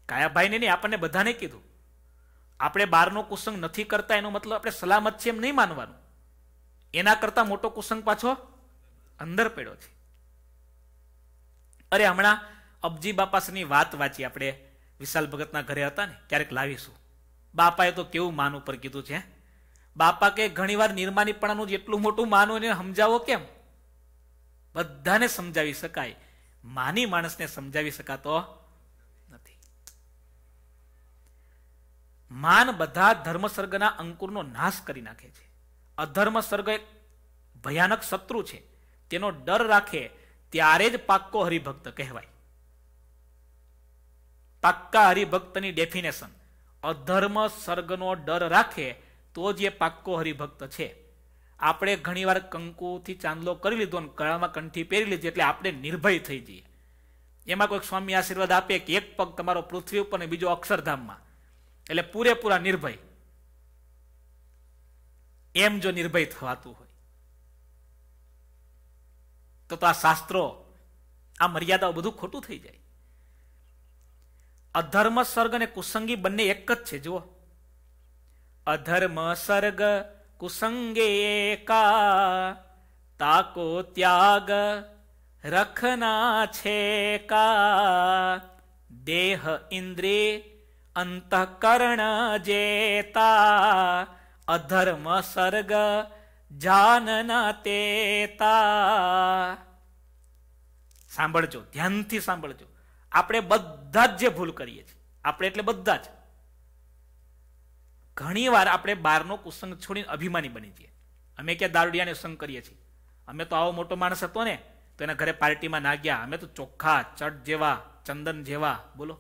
કાયાભાઈને નહીં આપણને બધાને કીધું આપણે બહારનો કુસંગ નથી કરતા એનો મતલબ આપણે સલામત છે એમ નહીં માનવાનું એના કરતા મોટો કુસંગ પાછો અંદર પડ્યો છે અરે હમણાં અબજી બાપાસની વાત વાંચી આપણે વિશાલ ભગતના ઘરે હતા ને ક્યારેક લાવીશું બાપાએ તો કેવું માન ઉપર કીધું છે બાપા કે ઘણીવાર નિર્માનીપણાનું જેટલું મોટું માનો એને સમજાવો કેમ બધાને સમજાવી શકાય માની માણસને સમજાવી શકાતો નથી માન બધા ધર્મ સર્ગના અંકુરનો નાશ કરી નાખે છે અધર્મ સર્ગ એક ભયાનક શત્રુ છે તેનો ડર રાખે ત્યારે જ પાક્કો હરિભક્ત કહેવાય પાક્કા હરિભક્તની ડેફિનેશન અધર્મ સર્ગનો ડર રાખે તો જ એ પાક્કો હરિભક્ત છે આપણે ઘણીવાર કંકુથી ચાંદલો કરી લીધો અને ગળામાં કંઠી પહેરી લીધી એટલે આપણે નિર્ભય થઈ જઈએ એમાં કોઈક સ્વામી આશીર્વાદ આપે કે એક પગ તમારો પૃથ્વી ઉપર ને બીજો અક્ષરધામમાં એટલે પૂરેપૂરા નિર્ભય એમ જો નિર્ભય થવાતું હોય તો તો આ શાસ્ત્રો આ મર્યાદાઓ બધું ખોટું થઈ જાય અધર્મ સર્ગ અને કુસંગી બંને એક જ છે જુઓ અધર્મ સર્ગ કુસંગે કા તાકો ત્યાગ રખના છે કા દેહ ઇન્દ્રિ અંતઃકરણ જેતા અધર્મ સર્ગ જાનના તેતા સાંભળજો ધ્યાનથી સાંભળજો આપણે બધા જ જે ભૂલ કરીએ છીએ આપણે એટલે બધા જ ઘણીવાર આપણે બારનો કુસંગ છોડીને અભિમાની બની જઈએ અમે ક્યાં દારૂડિયાને સંગ કરીએ છીએ અમે તો આવો મોટો માણસ હતો ને તો એના ઘરે પાર્ટીમાં ના ગયા અમે તો ચોખ્ખા ચટ જેવા ચંદન જેવા બોલો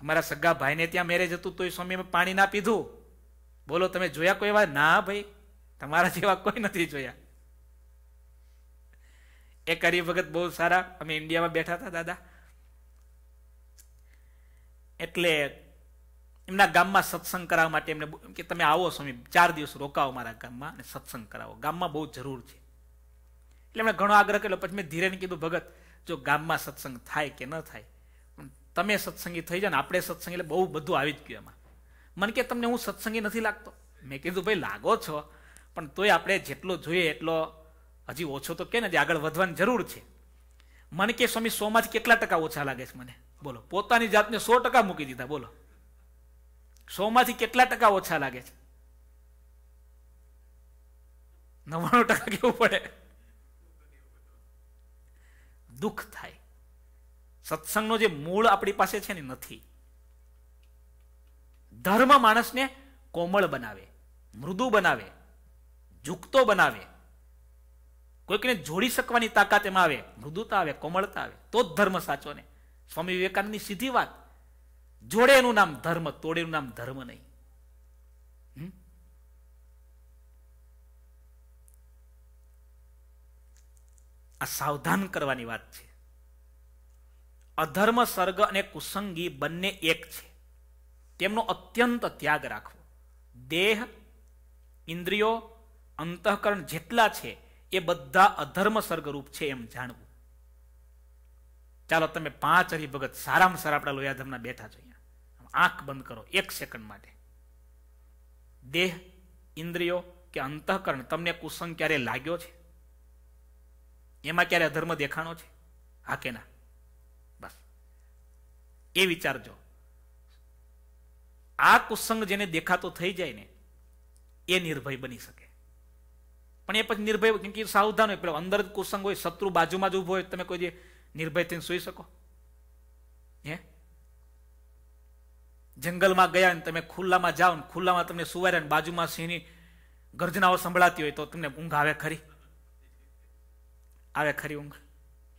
અમારા સગા ભાઈને ત્યાં મેરેજ હતું તોય સ્વામી પાણી ના પીધું બોલો તમે જોયા કોઈ એવા ના ભાઈ તમારા જેવા કોઈ નથી જોયા એ કરી વખત બહુ સારા અમે ઇન્ડિયામાં બેઠા હતા દાદા એટલે એમના ગામમાં સત્સંગ કરાવવા માટે એમને કે તમે આવો સ્વામી ચાર દિવસ રોકાવો મારા ગામમાં અને સત્સંગ કરાવો ગામમાં બહુ જરૂર છે એટલે એમણે ઘણો આગ્રહ કર્યો પછી મેં ધીરેને કીધું ભગત જો ગામમાં સત્સંગ થાય કે ન થાય તમે સત્સંગી થઈ જાઓ ને આપણે સત્સંગી એટલે બહુ બધું આવી જ ગયું એમાં મને કે તમને હું સત્સંગી નથી લાગતો મેં કીધું ભાઈ લાગો છો પણ તોય આપણે જેટલો જોઈએ એટલો હજી ઓછો તો કે ને જે આગળ વધવાની જરૂર છે મને કે સ્વામી સોમાંથી કેટલા ટકા ઓછા લાગે છે મને બોલો પોતાની જાતને સો ટકા મૂકી દીધા બોલો સોમાંથી કેટલા ટકા ઓછા લાગે છે નવ્વાણું ટકા કેવું પડે દુઃખ થાય સત્સંગનો જે મૂળ આપણી પાસે છે ને નથી ધર્મ માણસને કોમળ બનાવે મૃદુ બનાવે ઝૂકતો બનાવે કોઈકને જોડી શકવાની તાકાત એમાં આવે મૃદુતા આવે કોમળતા આવે તો જ ધર્મ સાચો ને સ્વામી વિવેકાનંદની સીધી વાત જોડે એનું નામ ધર્મ તોડે એનું નામ ધર્મ નહીં આ સાવધાન કરવાની વાત છે અધર્મ સર્ગ અને કુસંગી બંને એક છે તેમનો અત્યંત ત્યાગ રાખવો દેહ ઇન્દ્રિયો અંતઃકરણ જેટલા છે એ બધા અધર્મ સર્ગરૂપ છે એમ જાણવું ચાલો તમે પાંચ હરિભગત સારામાં સારા આપણા લોયાધામના બેઠા છો અહીંયા આંખ બંધ કરો એક સેકન્ડ માટે દેહ ઇન્દ્રિયો કે અંતઃકરણ તમને કુસંગ ક્યારે લાગ્યો છે એમાં ક્યારે અધર્મ દેખાણો છે હા કે ના બસ એ વિચારજો આ કુસંગ જેને દેખાતો થઈ જાય ને એ નિર્ભય બની શકે પણ એ પછી નિર્ભય કેમ કે સાવધાન હોય પેલો અંદર કુસંગ હોય શત્રુ બાજુમાં જ ઉભો હોય તમે કોઈ નિર્ભયથી સૂઈ શકો હે જંગલમાં ગયા ને તમે ખુલ્લામાં જાઓ ને ખુલ્લામાં તમને સુવાર્યા ને બાજુમાં સિંહની ગર્જનાઓ સંભળાતી હોય તો તમને ઊંઘ આવે ખરી આવે ખરી ઊંઘ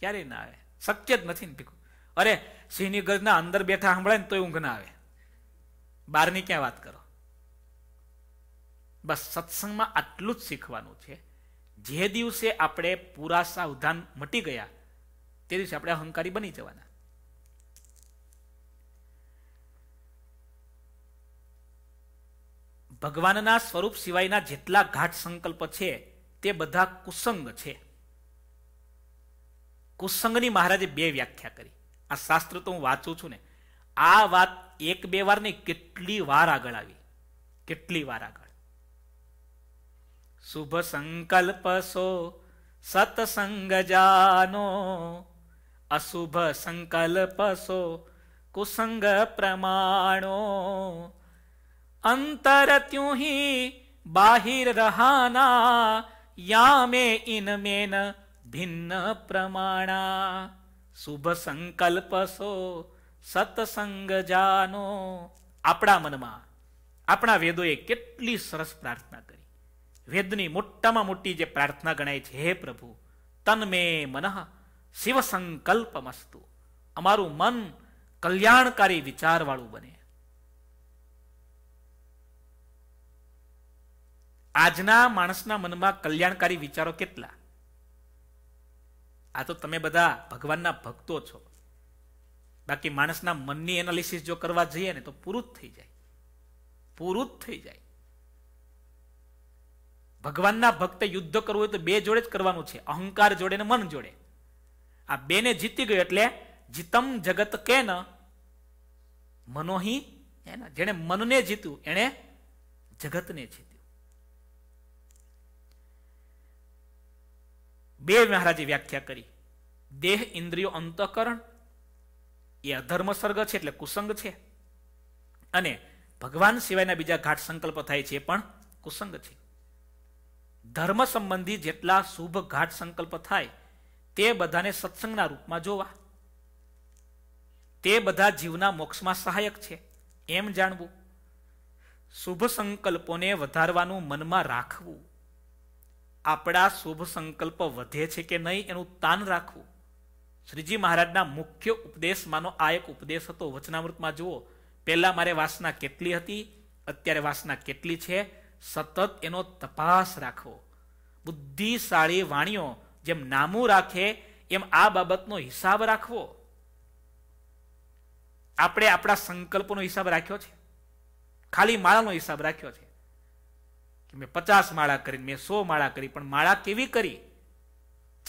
ક્યારે ના આવે શક્ય જ નથી ને ભીખું અરે સિંહની ગર્જના અંદર બેઠા સાંભળાય ને તોય ઊંઘ ના આવે બહારની ક્યાં વાત કરો બસ સત્સંગમાં આટલું જ શીખવાનું છે જે દિવસે આપણે પૂરા સાવધાન મટી ગયા તે દિવસે આપણે અહંકારી બની જવાના ભગવાનના સ્વરૂપ સિવાયના જેટલા ઘાટ સંકલ્પ છે તે બધા કુસંગ છે કુસંગની મહારાજે બે વ્યાખ્યા કરી આ શાસ્ત્ર તો હું વાંચું છું ને આ વાત એક બે વાર નહીં કેટલી વાર આગળ આવી કેટલી વાર આગળ શુભ સંકલ્પ સો સતસંગ જાનો અશુભ સંકલ્પસો કુસંગ પ્રમાણો અંતર ત્યું બાહિર રહાના યામે ઇનમેન ભિન્ન પ્રમાણા શુભ સંકલ્પસો સો સત્સંગ જાનો આપણા મનમાં આપણા વેદોએ કેટલી સરસ પ્રાર્થના કરી વેદની મોટામાં મોટી જે પ્રાર્થના ગણાય છે હે પ્રભુ તન્મે મનઃ શિવ સંકલ્પ મસ્તુ અમારું મન કલ્યાણકારી વિચારવાળું બને આજના માણસના મનમાં કલ્યાણકારી વિચારો કેટલા આ તો તમે બધા ભગવાનના ભક્તો છો બાકી માણસના મનની એનાલિસિસ જો કરવા જઈએ ને તો પૂરું થઈ જાય પૂરું થઈ જાય ભગવાનના ભક્તે યુદ્ધ કરવું હોય તો બે જોડે જ કરવાનું છે અહંકાર જોડે ને મન જોડે આ બેને જીતી ગયો એટલે જીતમ જગત કે ન મનોહી એના મનને જીત્યું એણે જગતને જીત્યું બે મહારાજે વ્યાખ્યા કરી દેહ ઇન્દ્રિયો અંતઃકરણ એ અધર્મ સર્ગ છે એટલે કુસંગ છે અને ભગવાન સિવાયના બીજા ઘાટ સંકલ્પ થાય છે એ પણ કુસંગ છે ધર્મ સંબંધી જેટલા શુભ ઘાટ સંકલ્પ થાય તે બધાને સત્સંગના રૂપમાં જોવા તે બધા જીવના મોક્ષમાં સહાયક છે એમ જાણવું શુભ સંકલ્પોને વધારવાનું મનમાં રાખવું આપણા શુભ સંકલ્પ વધે છે કે નહીં એનું તાન રાખવું શ્રીજી મહારાજના મુખ્ય ઉપદેશમાંનો આ એક ઉપદેશ હતો વચનામૃતમાં જુઓ પહેલાં મારે વાસના કેટલી હતી અત્યારે વાસના કેટલી છે સતત એનો તપાસ રાખવો બુદ્ધિશાળી વાણીઓ જેમ નામું રાખે એમ આ બાબતનો હિસાબ રાખવો આપણે આપણા સંકલ્પનો હિસાબ રાખ્યો છે ખાલી માળાનો હિસાબ રાખ્યો છે કે મેં પચાસ માળા કરી મેં સો માળા કરી પણ માળા કેવી કરી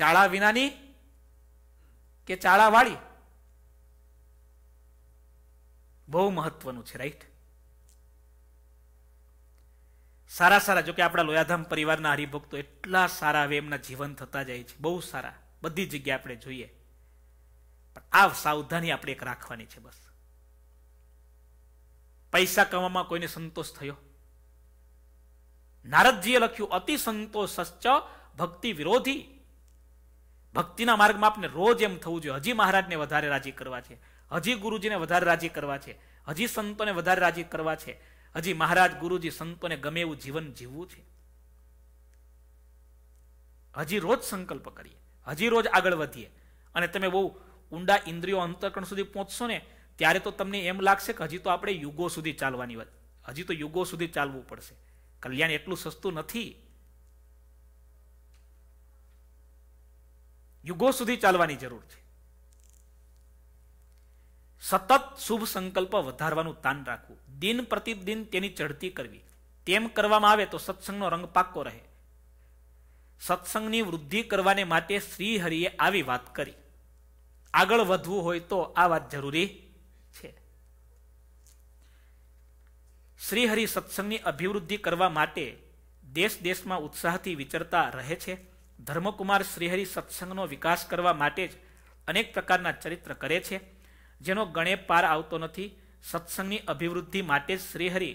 ચાળા વિનાની કે ચાળા વાળી બહુ મહત્વનું છે રાઈટ સારા સારા જોકે આપણા લોયાધામ પરિવારના હરિભક્તો એટલા સારા હવે એમના જીવન થતા જાય છે બહુ સારા બધી જગ્યાએ આપણે જોઈએ પણ આ સાવધાની આપણે એક રાખવાની છે બસ પૈસા કમાવામાં કોઈને સંતોષ થયો નારદજીએ લખ્યું અતિ સંતોષ સચ્ચ ભક્તિ વિરોધી ભક્તિના માર્ગમાં આપને રોજ એમ થવું જોઈએ હજી મહારાજને વધારે રાજી કરવા છે હજી ગુરુજીને વધારે રાજી કરવા છે હજી સંતોને વધારે રાજી કરવા છે હજી મહારાજ ગુરુજી સંતોને ગમે એવું જીવન જીવવું છે હજી રોજ સંકલ્પ કરીએ હજી રોજ આગળ વધીએ અને તમે બહુ ઊંડા ઇન્દ્રિયો અંતકરણ સુધી પહોંચશો ને ત્યારે તો તમને એમ લાગશે કે હજી તો આપણે યુગો સુધી ચાલવાની વાત હજી તો યુગો સુધી ચાલવું પડશે કલ્યાણ એટલું સસ્તું નથી યુગો સુધી ચાલવાની જરૂર છે સતત શુભ સંકલ્પ વધારવાનું તાન રાખવું દિન પ્રતિદિન તેની ચઢતી કરવી તેમ કરવામાં આવે તો સત્સંગનો રંગ પાક્કો રહે સત્સંગની વૃદ્ધિ કરવાને માટે શ્રીહરિએ આવી વાત કરી આગળ વધવું હોય તો આ વાત જરૂરી છે શ્રીહરિ સત્સંગની અભિવૃદ્ધિ કરવા માટે દેશ દેશમાં ઉત્સાહથી વિચરતા રહે છે ધર્મકુમાર શ્રીહરિ સત્સંગનો વિકાસ કરવા માટે જ અનેક પ્રકારના ચરિત્ર કરે છે જેનો ગણે પાર આવતો નથી સત્સંગની અભિવૃદ્ધિ માટે શ્રીહરિ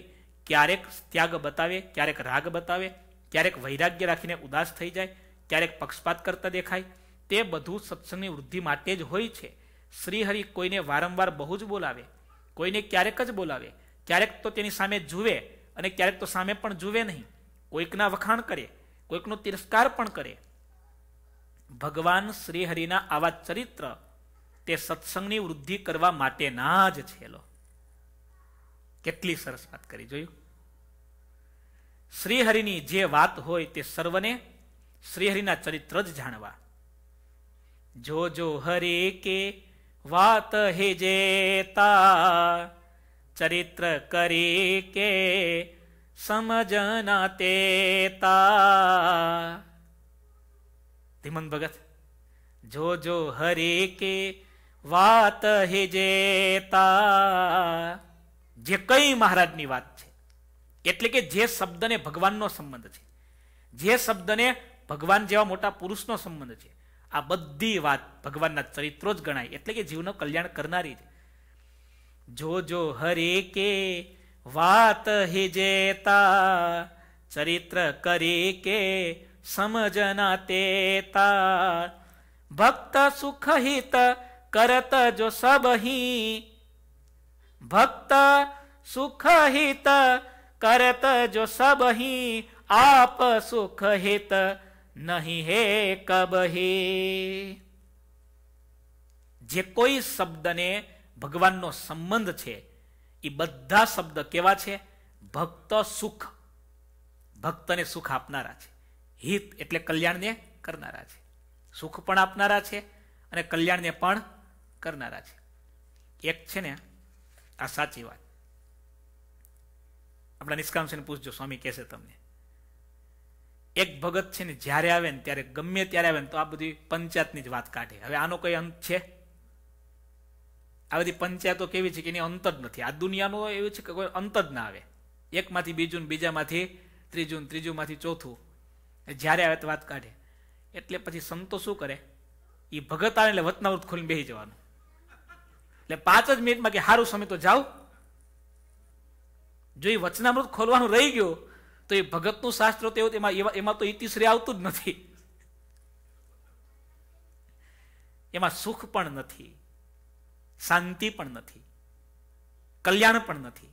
ક્યારેક ત્યાગ બતાવે ક્યારેક રાગ બતાવે ક્યારેક વૈરાગ્ય રાખીને ઉદાસ થઈ જાય ક્યારેક પક્ષપાત કરતા દેખાય તે બધું સત્સંગની વૃદ્ધિ માટે જ હોય છે શ્રીહરિ કોઈને વારંવાર બહુ જ બોલાવે કોઈને ક્યારેક જ બોલાવે ક્યારેક તો તેની સામે જુએ અને ક્યારેક તો સામે પણ જુએ નહીં કોઈકના વખાણ કરે કોઈકનો તિરસ્કાર પણ કરે ભગવાન શ્રીહરિના આવા ચરિત્ર તે સત્સંગની વૃદ્ધિ કરવા માટેના જ છે કેટલી સરસ વાત કરી જોયું શ્રીહરિની જે વાત હોય તે સર્વને શ્રીહરિના ચરિત્ર જ જાણવા જો જો હરે કે વાત હે જેતા ચરિત્ર કરી કે સમજના તેતા ધીમન ભગત જો જો હરે કે વાત હેજેતા જે કઈ મહારાજની વાત છે એટલે કે જે શબ્દને ભગવાનનો સંબંધ છે જે શબ્દને ભગવાન જેવા મોટા પુરુષનો સંબંધ છે આ બધી વાત ભગવાનના ચરિત્રો જ ગણાય એટલે કે જીવનો કલ્યાણ કરનારી છે જોજો હરે કે વાત હિજેતા ચરિત્ર કરે કે સમજના તેતા ભક્ત સુખ હિત કરત જો सब ही भक्त सुख हित करत जो सब ही आप सुख हित नहीं है જે કોઈ શબ્દને ભગવાનનો સંબંધ છે એ બધા શબ્દ કેવા છે ભક્ત સુખ ભક્તને સુખ આપનારા છે હિત એટલે કલ્યાણને કરનારા છે સુખ પણ આપનારા છે અને કલ્યાણને પણ કરનારા છે એક છે ને આ સાચી વાત આપણા નિષ્કામ નિષ્કામસીને પૂછજો સ્વામી કહેશે તમને એક ભગત છે ને જ્યારે આવે ને ત્યારે ગમે ત્યારે આવે ને તો આ બધી પંચાયતની જ વાત કાઢે હવે આનો કઈ અંત છે આ બધી પંચાયતો કેવી છે કે એની અંત જ નથી આ દુનિયાનો એવું છે કે કોઈ અંત જ ના આવે એકમાંથી બીજું બીજામાંથી ત્રીજું માંથી ચોથું જ્યારે આવે તો વાત કાઢે એટલે પછી સંતો શું કરે એ ભગત આવે એટલે વતનાવૃત ખોલીને બેસી જવાનું એટલે પાંચ જ મિનિટમાં કે હારું સમય તો જાઓ જો એ વચનામૃત ખોલવાનું રહી ગયો તો એ ભગતનું શાસ્ત્ર તો એવું એમાં એમાં તો ઇતિશ્રી આવતું જ નથી એમાં સુખ પણ નથી શાંતિ પણ નથી કલ્યાણ પણ નથી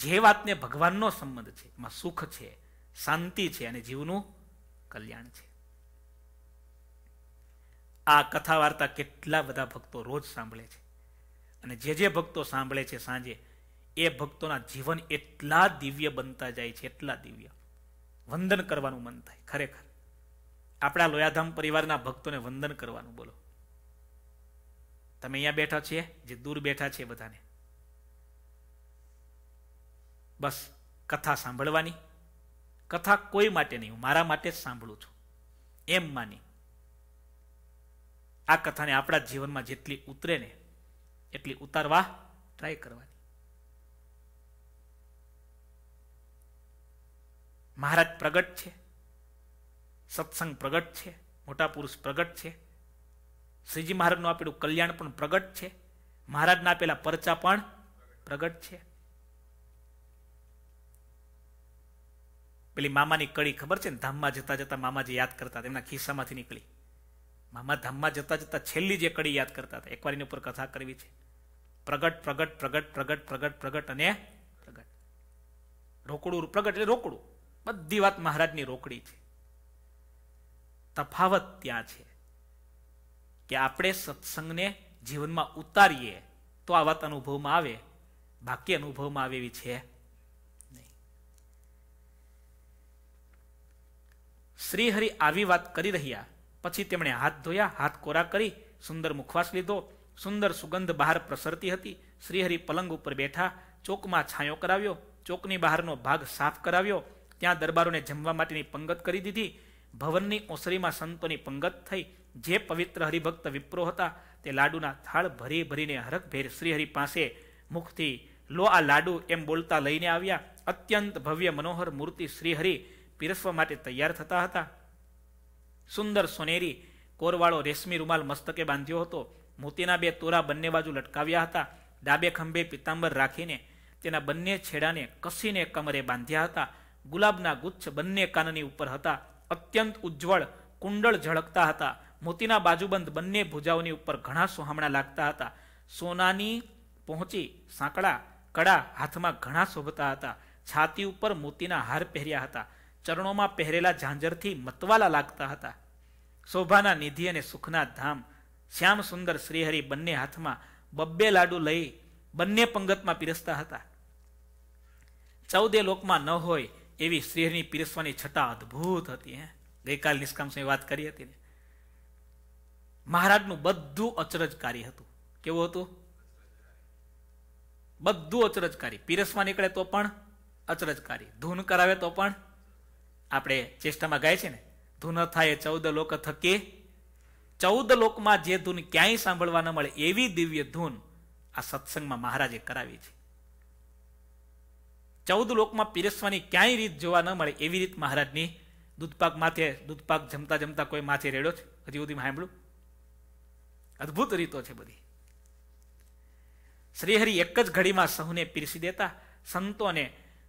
જે વાતને ભગવાનનો સંબંધ છે એમાં સુખ છે શાંતિ છે અને જીવનું કલ્યાણ છે આ કથા વાર્તા કેટલા બધા ભક્તો રોજ સાંભળે છે અને જે જે ભક્તો સાંભળે છે સાંજે એ ભક્તોના જીવન એટલા દિવ્ય બનતા જાય છે એટલા દિવ્ય વંદન કરવાનું મન થાય ખરેખર આપણા લોયાધામ પરિવારના ભક્તોને વંદન કરવાનું બોલો તમે અહીંયા બેઠા છીએ જે દૂર બેઠા છે બધાને બસ કથા સાંભળવાની કથા કોઈ માટે નહીં હું મારા માટે જ સાંભળું છું એમ માની આ કથાને આપણા જીવનમાં જેટલી ઉતરે ને એટલી ઉતારવા ટ્રાય કરવાની મહારાજ પ્રગટ છે સત્સંગ પ્રગટ છે મોટા પુરુષ પ્રગટ છે શ્રીજી મહારાજનું આપેલું કલ્યાણ પણ પ્રગટ છે મહારાજના આપેલા પરચા પણ પ્રગટ છે પેલી મામાની કડી ખબર છે ને ધામમાં જતા જતા મામાજી યાદ કરતા તેમના ખિસ્સામાંથી નીકળી મામા ધામમાં જતા જતાં છેલ્લી જે કડી યાદ કરતા હતા એકવાર એની ઉપર કથા કરવી છે પ્રગટ પ્રગટ પ્રગટ પ્રગટ પ્રગટ પ્રગટ અને પ્રગટ રોકડું પ્રગટ એટલે રોકડું બધી વાત મહારાજની રોકડી છે તફાવત ત્યાં છે કે આપણે સત્સંગને જીવનમાં ઉતારીએ તો આ વાત અનુભવમાં આવે બાકી અનુભવમાં આવે એવી છે શ્રીહરિ આવી વાત કરી રહ્યા પછી તેમણે હાથ ધોયા હાથ કોરા કરી સુંદર મુખવાસ લીધો સુંદર સુગંધ બહાર પ્રસરતી હતી શ્રીહરિ પલંગ ઉપર બેઠા ચોકમાં છાંયો કરાવ્યો ચોકની બહારનો ભાગ સાફ કરાવ્યો ત્યાં દરબારોને જમવા માટેની પંગત કરી દીધી ભવનની ઓસરીમાં સંતોની પંગત થઈ જે પવિત્ર હરિભક્ત વિપ્રો હતા તે લાડુના થાળ ભરી ભરીને હરખભેર શ્રીહરિ પાસે મુખથી લો આ લાડુ એમ બોલતા લઈને આવ્યા અત્યંત ભવ્ય મનોહર મૂર્તિ શ્રીહરિ પીરસવા માટે તૈયાર થતા હતા સુંદર સોનેરી કોરવાળો રેશમી રૂમાલ મસ્તકે બાંધ્યો હતો મોતીના બે તોરા બંને બાજુ લટકાવ્યા હતા ડાબે ખંભે પિત્તાંબર રાખીને તેના બંને છેડાને કસીને કમરે બાંધ્યા હતા ગુલાબના ગુચ્છ બંને કાનની ઉપર હતા અત્યંત ઉજ્જવળ કુંડળ ઝળકતા હતા મોતીના બાજુબંધ બંને ભુજાઓની ઉપર ઘણા સોહામણા લાગતા હતા સોનાની પહોંચી સાંકડા કડા હાથમાં ઘણા શોભતા હતા છાતી ઉપર મોતીના હાર પહેર્યા હતા ચરણોમાં પહેરેલા ઝાંઝરથી મતવાલા લાગતા હતા શોભાના નિધિ અને સુખના ધામ શ્યામ સુંદર શ્રીહરિ બંને હાથમાં બબ્બે લાડુ લઈ બંને પંગતમાં પીરસતા હતા ચૌદે લોકમાં ન હોય એવી શ્રીહરિની પીરસવાની છટા અદ્ભુત હતી હે ગઈકાલ નિષ્કામ સિંહ વાત કરી હતી ને મહારાજનું બધું અચરજકારી હતું કેવું હતું બધું અચરજકારી પીરસવા નીકળે તો પણ અચરજકારી ધૂન કરાવે તો પણ આપણે ચેષ્ટામાં ગાય છે ને ધૂન થાય ચૌદ લોક થકે ચૌદ લોકમાં જે ધૂન ક્યાંય સાંભળવા ન મળે એવી દિવ્ય ધૂન આ સત્સંગમાં મહારાજે કરાવી છે ચૌદ લોકમાં પીરસવાની ક્યાંય રીત જોવા ન મળે એવી રીત મહારાજની દૂધપાક માથે દૂધપાક જમતા જમતા કોઈ માથે રેડ્યો છે હજી સુધી સાંભળ્યું અદ્ભુત રીતો છે બધી શ્રીહરિ એક જ ઘડીમાં સહુને પીરસી દેતા સંતોને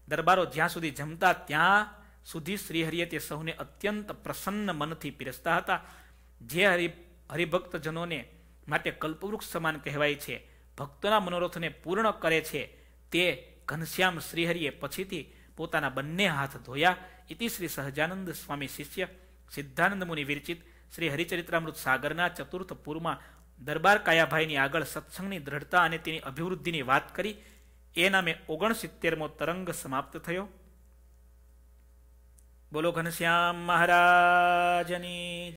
દરબારો જ્યાં સુધી જમતા ત્યાં સુધી શ્રીહરિએ તે સૌને અત્યંત પ્રસન્ન મનથી પીરસતા હતા જે હરિ હરિભક્તજનોને માટે કલ્પવૃક્ષ સમાન કહેવાય છે ભક્તોના મનોરથને પૂર્ણ કરે છે તે ઘનશ્યામ શ્રીહરિએ પછીથી પોતાના બંને હાથ ધોયા ઇતિ શ્રી સહજાનંદ સ્વામી શિષ્ય સિદ્ધાનંદ મુનિ વિરચિત શ્રી હરિચરિત્રામૃત સાગરના ચતુર્થ પૂરમાં દરબાર કાયાભાઈની આગળ સત્સંગની દ્રઢતા અને તેની અભિવૃદ્ધિની વાત કરી એ નામે ઓગણસિત્તેરમો તરંગ સમાપ્ત થયો બોલો ઘનશ્યામ મહારાજની